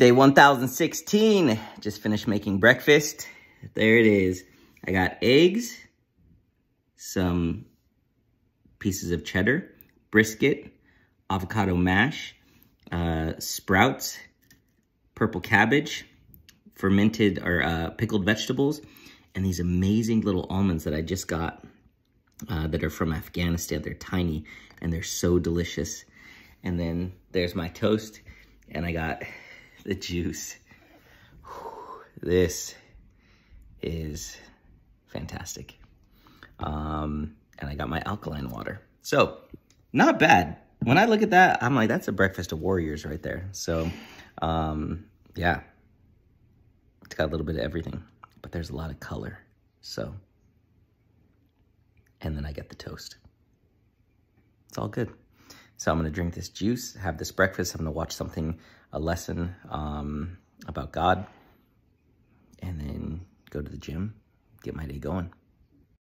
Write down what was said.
Day 1016, just finished making breakfast. There it is. I got eggs, some pieces of cheddar, brisket, avocado mash, uh, sprouts, purple cabbage, fermented or uh, pickled vegetables, and these amazing little almonds that I just got uh, that are from Afghanistan. They're tiny and they're so delicious. And then there's my toast and I got the juice. this is fantastic. Um, and I got my alkaline water. So not bad. When I look at that, I'm like, that's a breakfast of warriors right there. So um, yeah, it's got a little bit of everything, but there's a lot of color. So, and then I get the toast. It's all good. So I'm going to drink this juice, have this breakfast. I'm going to watch something, a lesson um, about God, and then go to the gym, get my day going.